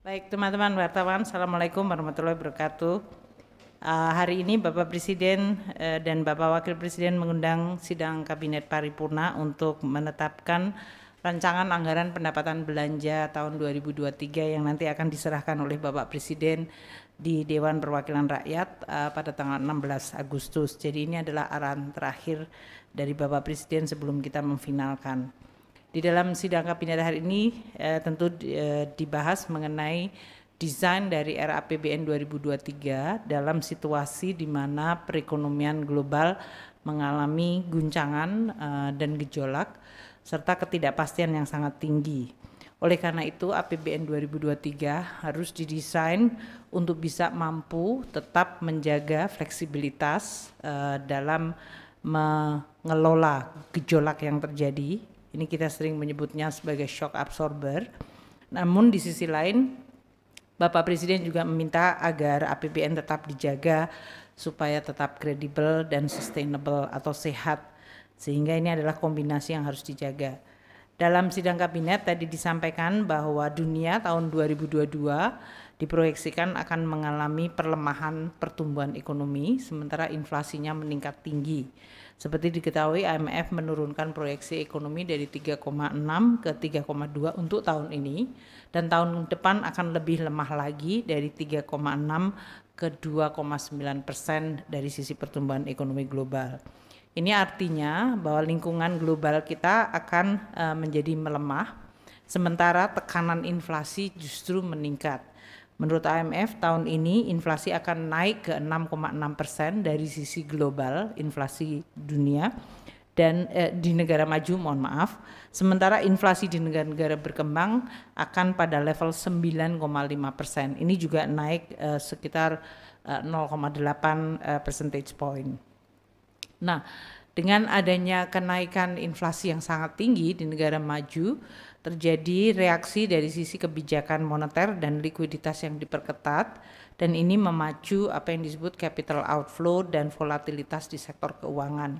Baik teman-teman wartawan, Assalamualaikum warahmatullahi wabarakatuh. Uh, hari ini Bapak Presiden uh, dan Bapak Wakil Presiden mengundang sidang Kabinet Paripurna untuk menetapkan rancangan anggaran pendapatan belanja tahun 2023 yang nanti akan diserahkan oleh Bapak Presiden di Dewan Perwakilan Rakyat uh, pada tanggal 16 Agustus. Jadi ini adalah arahan terakhir dari Bapak Presiden sebelum kita memfinalkan. Di dalam sidang kabinet hari ini eh, tentu eh, dibahas mengenai desain dari RAPBN 2023 dalam situasi di mana perekonomian global mengalami guncangan eh, dan gejolak serta ketidakpastian yang sangat tinggi. Oleh karena itu APBN 2023 harus didesain untuk bisa mampu tetap menjaga fleksibilitas uh, dalam mengelola gejolak yang terjadi ini kita sering menyebutnya sebagai shock absorber. Namun di sisi lain Bapak Presiden juga meminta agar APBN tetap dijaga supaya tetap kredibel dan sustainable atau sehat. Sehingga ini adalah kombinasi yang harus dijaga. Dalam sidang kabinet tadi disampaikan bahwa dunia tahun 2022 diproyeksikan akan mengalami perlemahan pertumbuhan ekonomi sementara inflasinya meningkat tinggi. Seperti diketahui IMF menurunkan proyeksi ekonomi dari 3,6 ke 3,2 untuk tahun ini dan tahun depan akan lebih lemah lagi dari 3,6 ke 2,9 persen dari sisi pertumbuhan ekonomi global. Ini artinya bahwa lingkungan global kita akan eh, menjadi melemah, sementara tekanan inflasi justru meningkat. Menurut IMF, tahun ini inflasi akan naik ke 6,6 persen dari sisi global inflasi dunia dan eh, di negara maju, mohon maaf. Sementara inflasi di negara-negara berkembang akan pada level 9,5 persen. Ini juga naik eh, sekitar eh, 0,8 eh, percentage point. Nah, dengan adanya kenaikan inflasi yang sangat tinggi di negara maju, terjadi reaksi dari sisi kebijakan moneter dan likuiditas yang diperketat dan ini memacu apa yang disebut capital outflow dan volatilitas di sektor keuangan.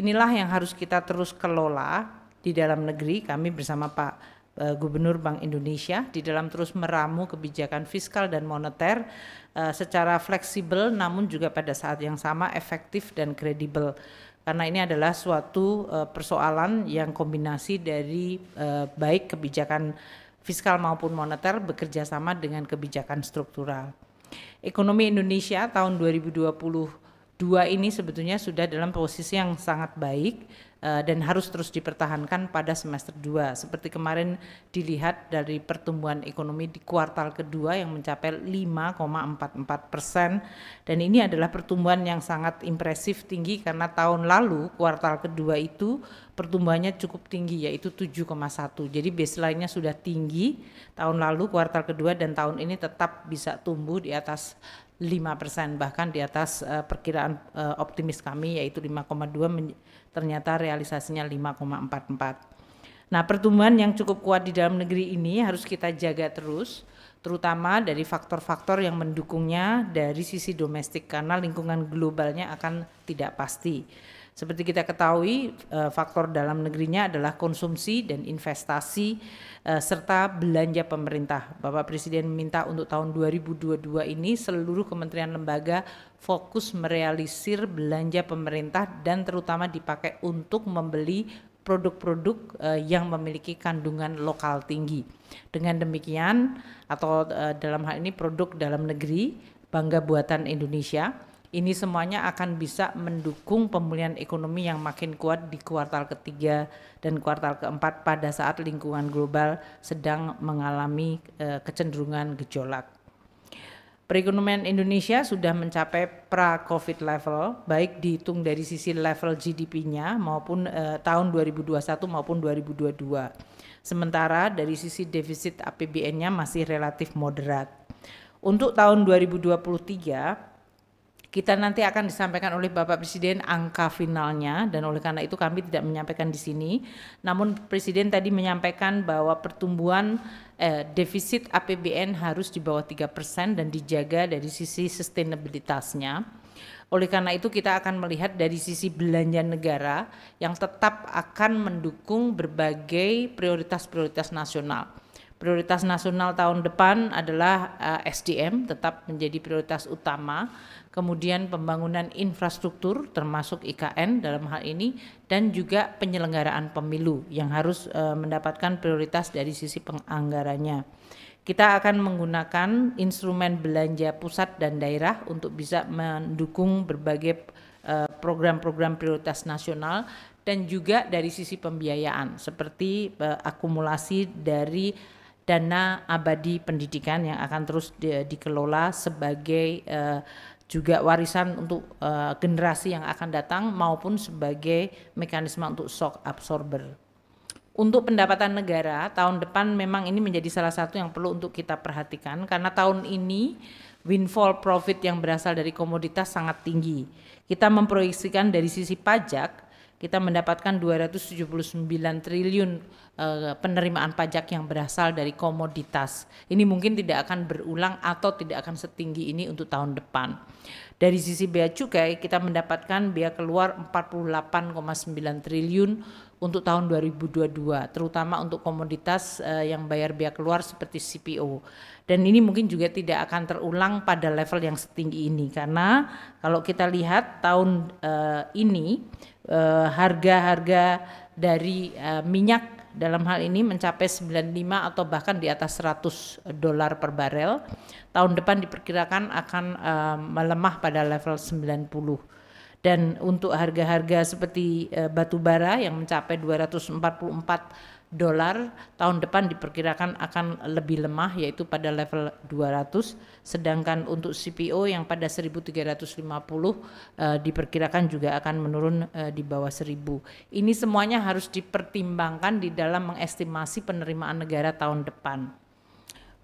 Inilah yang harus kita terus kelola di dalam negeri kami bersama Pak Eh, Gubernur Bank Indonesia di dalam terus meramu kebijakan fiskal dan moneter uh, secara fleksibel namun juga pada saat yang sama efektif dan kredibel karena ini adalah suatu uh, persoalan yang kombinasi dari uh, baik kebijakan fiskal maupun moneter bekerja sama dengan kebijakan struktural. Ekonomi Indonesia tahun 2022 ini sebetulnya sudah dalam posisi yang sangat baik Eh, dan harus terus dipertahankan pada semester 2 seperti kemarin dilihat dari pertumbuhan ekonomi di kuartal kedua yang mencapai 5,44 persen dan ini adalah pertumbuhan yang sangat impresif tinggi karena tahun lalu kuartal kedua itu pertumbuhannya cukup tinggi yaitu 7,1. Jadi baseline-nya sudah tinggi tahun lalu kuartal kedua dan tahun ini tetap bisa tumbuh di atas 5% bahkan di atas uh, perkiraan uh, optimis kami yaitu 5,2 ternyata realisasinya 5,44. Nah, pertumbuhan yang cukup kuat di dalam negeri ini harus kita jaga terus terutama dari faktor-faktor yang mendukungnya dari sisi domestik karena lingkungan globalnya akan tidak pasti. Seperti kita ketahui, eh, faktor dalam negerinya adalah konsumsi dan investasi eh, serta belanja pemerintah. Bapak Presiden meminta untuk tahun 2022 ini seluruh kementerian lembaga fokus merealisir belanja pemerintah dan terutama dipakai untuk membeli produk-produk eh, yang memiliki kandungan lokal tinggi. Dengan demikian atau dalam hal ini produk dalam negeri, bangga buatan Indonesia ini semuanya akan bisa mendukung pemulihan ekonomi yang makin kuat di kuartal ketiga dan kuartal keempat pada saat lingkungan global sedang mengalami eh, kecenderungan gejolak. Perekonomian Indonesia sudah mencapai pra-COVID level, baik dihitung dari sisi level GDP-nya maupun eh, tahun 2021 maupun 2022. Sementara dari sisi defisit APBN-nya masih relatif moderat. Untuk tahun 2023, kita nanti akan disampaikan oleh Bapak Presiden angka finalnya dan oleh karena itu kami tidak menyampaikan di sini. Namun Presiden tadi menyampaikan bahwa pertumbuhan eh, defisit APBN harus di bawah 3% dan dijaga dari sisi sustainabilitasnya. Oleh karena itu kita akan melihat dari sisi belanja negara yang tetap akan mendukung berbagai prioritas-prioritas nasional prioritas nasional tahun depan adalah eh, SDM tetap menjadi prioritas utama, kemudian pembangunan infrastruktur termasuk IKN dalam hal ini dan juga penyelenggaraan pemilu yang harus eh, mendapatkan prioritas dari sisi penganggarannya. Kita akan menggunakan instrumen belanja pusat dan daerah untuk bisa mendukung berbagai eh, program-program prioritas nasional dan juga dari sisi pembiayaan seperti akumulasi dari dana abadi pendidikan yang akan terus di, dikelola sebagai uh, juga warisan untuk uh, generasi yang akan datang maupun sebagai mekanisme untuk shock absorber. Untuk pendapatan negara tahun depan memang ini menjadi salah satu yang perlu untuk kita perhatikan karena tahun ini windfall profit yang berasal dari komoditas sangat tinggi. Kita memproyeksikan dari sisi pajak kita mendapatkan 279 triliun e, penerimaan pajak yang berasal dari komoditas. Ini mungkin tidak akan berulang atau tidak akan setinggi ini untuk tahun depan. Dari sisi bea cukai kita mendapatkan bea keluar 48,9 triliun untuk tahun 2022, terutama untuk komoditas uh, yang bayar biaya keluar seperti CPO. Dan ini mungkin juga tidak akan terulang pada level yang setinggi ini karena kalau kita lihat tahun uh, ini eh, harga-harga uh, dari uh, minyak dalam hal ini mencapai 95 atau bahkan di atas 100 dolar per barel. Tahun depan diperkirakan akan uh, melemah pada level 90 dan untuk harga-harga seperti uh, batu bara yang mencapai 244 dolar tahun depan diperkirakan akan lebih lemah yaitu pada level 200 sedangkan untuk CPO yang pada 1350 uh, eh, diperkirakan juga akan menurun uh, di bawah 1000. Ini semuanya harus dipertimbangkan di dalam mengestimasi penerimaan negara tahun depan.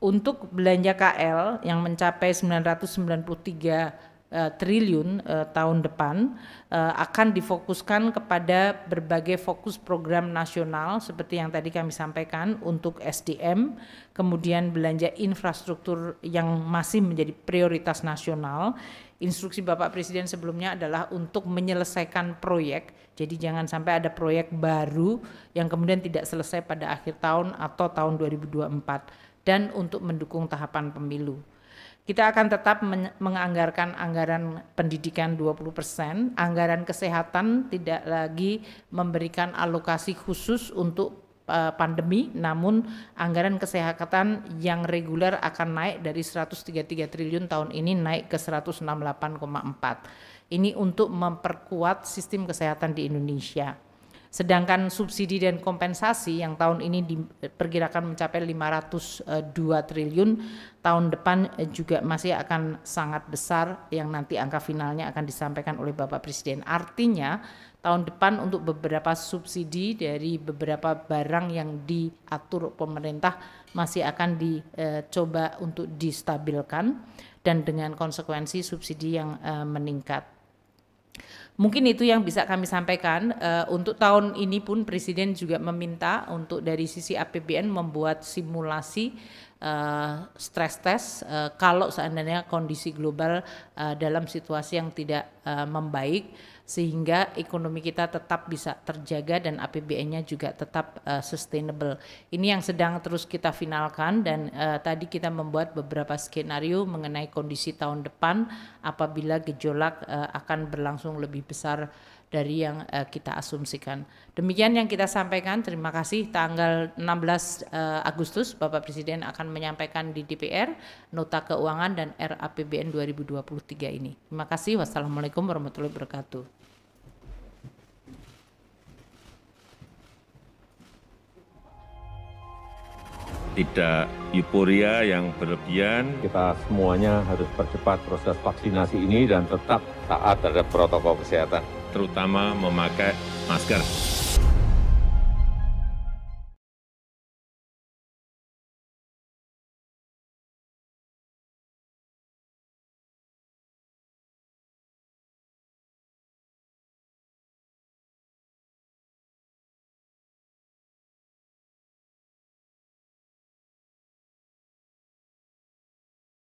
Untuk belanja KL yang mencapai 993 Eh, triliun uh, tahun depan uh, akan difokuskan kepada berbagai fokus program nasional seperti yang tadi kami sampaikan untuk SDM, kemudian belanja infrastruktur yang masih menjadi prioritas nasional. Instruksi Bapak Presiden sebelumnya adalah untuk menyelesaikan proyek. Jadi jangan sampai ada proyek baru yang kemudian tidak selesai pada akhir tahun atau tahun 2024 dan untuk mendukung tahapan pemilu. Kita akan tetap menganggarkan anggaran pendidikan 20%, anggaran kesehatan tidak lagi memberikan alokasi khusus untuk eh, pandemi namun anggaran kesehatan yang reguler akan naik dari 133 triliun tahun ini naik ke 168,4. Ini untuk memperkuat sistem kesehatan di Indonesia. Sedangkan subsidi dan kompensasi yang tahun ini diperkirakan mencapai 502 eh, triliun, tahun depan eh, juga masih akan sangat besar yang nanti angka finalnya akan disampaikan oleh Bapak Presiden. Artinya tahun depan untuk beberapa subsidi dari beberapa barang yang diatur pemerintah masih akan dicoba eh, untuk distabilkan dan dengan konsekuensi subsidi yang meningkat. Mungkin itu yang bisa kami sampaikan. Uh, untuk tahun ini pun Presiden juga meminta untuk dari sisi APBN membuat simulasi uh, stress test uh, kalau seandainya kondisi global uh, dalam situasi yang tidak uh, membaik sehingga ekonomi kita tetap bisa terjaga dan APBN-nya juga tetap uh, sustainable. Ini yang sedang terus kita finalkan dan uh, tadi kita membuat beberapa skenario mengenai kondisi tahun depan apabila gejolak uh, akan berlangsung lebih besar dari yang uh, kita asumsikan. Demikian yang kita sampaikan. Terima kasih. Tanggal 16 uh, eh, Agustus Bapak Presiden akan menyampaikan di DPR nota keuangan dan RAPBN 2023 ini. Terima kasih. Wassalamualaikum warahmatullahi wabarakatuh. tidak euforia yang berlebihan. Kita semuanya harus percepat proses vaksinasi ini dan tetap taat terhadap protokol kesehatan terutama memakai masker